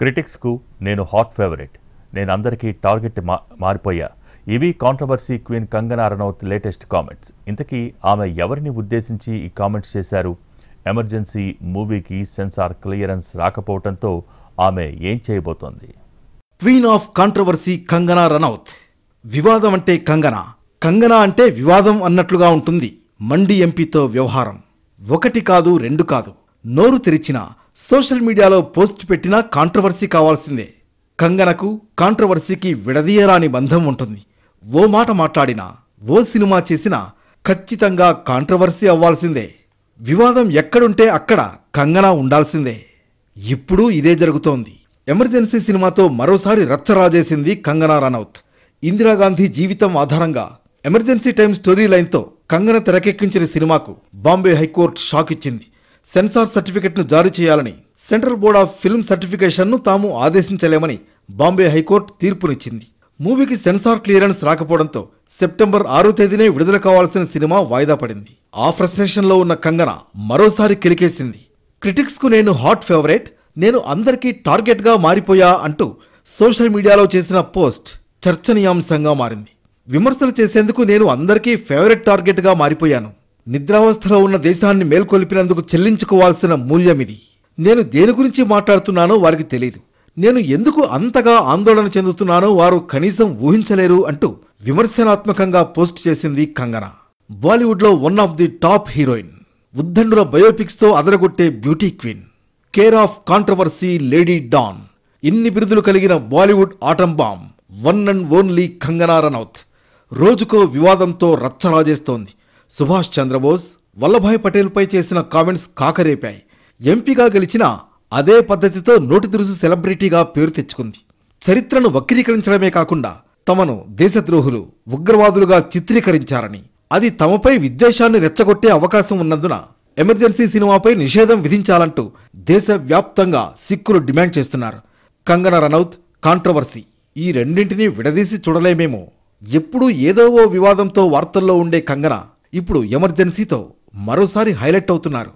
క్రిటిక్స్కు నేను hot favourite నేను అందరికీ టార్గెట్ మా మారిపోయా ఇవి controversy queen Kangana Ranaut latest comments ఇంతకీ ఆమె ఎవరిని ఉద్దేశించి ఈ కామెంట్స్ చేశారు ఎమర్జెన్సీ మూవీకి సెన్సార్ క్లియరెన్స్ రాకపోవడంతో ఆమె ఏం చేయబోతోంది queen of controversy Kangana Ranaut వివాదం అంటే కంగనా కంగనా అంటే వివాదం అన్నట్లుగా ఉంటుంది మండి ఎంపీతో వ్యవహారం ఒకటి కాదు రెండు కాదు నోరు తెరిచినా సోషల్ మీడియాలో పోస్ట్ పెట్టినా కాంట్రవర్సీ కావాల్సిందే కంగనకు కాంట్రవర్సీకి విడదీయరాని బంధం ఉంటుంది ఓ మాట మాట్లాడినా ఓ సినిమా చేసినా ఖచ్చితంగా కాంట్రవర్సీ అవ్వాల్సిందే వివాదం ఎక్కడుంటే అక్కడ కంగన ఉండాల్సిందే ఇప్పుడు ఇదే జరుగుతోంది ఎమర్జెన్సీ సినిమాతో మరోసారి రచ్చరాజేసింది కంగనా రనౌత్ ఇందిరాగాంధీ జీవితం ఆధారంగా ఎమర్జెన్సీ టైం స్టోరీ లైన్తో కంగన తెరకెక్కించిన సినిమాకు బాంబే హైకోర్టు షాక్ ఇచ్చింది సెన్సార్ సర్టిఫికెట్ను జారీ చేయాలని సెంట్రల్ బోర్డ్ ఆఫ్ ఫిల్మ్ సర్టిఫికేషన్ను తాము ఆదేశించలేమని బాంబే హైకోర్టు తీర్పునిచ్చింది మూవీకి సెన్సార్ క్లియరెన్స్ రాకపోవడంతో సెప్టెంబర్ ఆరో తేదీనే విడుదల కావాల్సిన సినిమా వాయిదా పడింది ఆ ఫ్రస్ట్రేషన్లో ఉన్న కంగన మరోసారి కిలికేసింది క్రిటిక్స్కు నేను హాట్ ఫేవరెట్ నేను అందరికీ టార్గెట్గా మారిపోయా అంటూ సోషల్ మీడియాలో చేసిన పోస్ట్ చర్చనీయాంశంగా మారింది విమర్శలు చేసేందుకు నేను అందరికీ ఫేవరెట్ టార్గెట్గా మారిపోయాను నిద్రావస్థలో ఉన్న దేశాన్ని మేల్కొల్పినందుకు చెల్లించుకోవాల్సిన మూల్యం ఇది నేను దేని గురించి మాట్లాడుతున్నానో వారికి తెలియదు నేను ఎందుకు అంతగా ఆందోళన చెందుతున్నానో వారు కనీసం ఊహించలేరు అంటూ విమర్శనాత్మకంగా పోస్ట్ చేసింది కంగనా బాలీవుడ్లో one of the top heroine ఉద్దండుల బయోపిక్స్తో అదరగొట్టే beauty queen care of controversy lady don ఇన్ని బిరుదులు కలిగిన Bollywood atom bomb one and only Kangana Ranaut రోజుకో వివాదంతో రచ్చరాజేస్తోంది సుభాష్ చంద్రబోస్ వల్లభాయ్ పటేల్పై చేసిన కామెంట్స్ కాకరేపాయి ఎంపీగా గెలిచిన అదే పద్ధతితో నోటి సెలబ్రిటీగా పేరు తెచ్చుకుంది చరిత్రను వక్రీకరించడమే కాకుండా తమను దేశద్రోహులు ఉగ్రవాదులుగా చిత్రీకరించారని అది తమపై విద్వేషాన్ని రెచ్చగొట్టే అవకాశం ఉన్నందున ఎమర్జెన్సీ సినిమాపై నిషేధం విధించాలంటూ దేశవ్యాప్తంగా సిక్కులు డిమాండ్ చేస్తున్నారు కంగన రనౌత్ కాంట్రవర్సీ ఈ రెండింటినీ విడదీసి చూడలేమేమో ఎప్పుడూ ఏదో ఓ వివాదంతో వార్తల్లో ఉండే కంగన ఇప్పుడు ఎమర్జెన్సీతో మరోసారి హైలైట్ అవుతున్నారు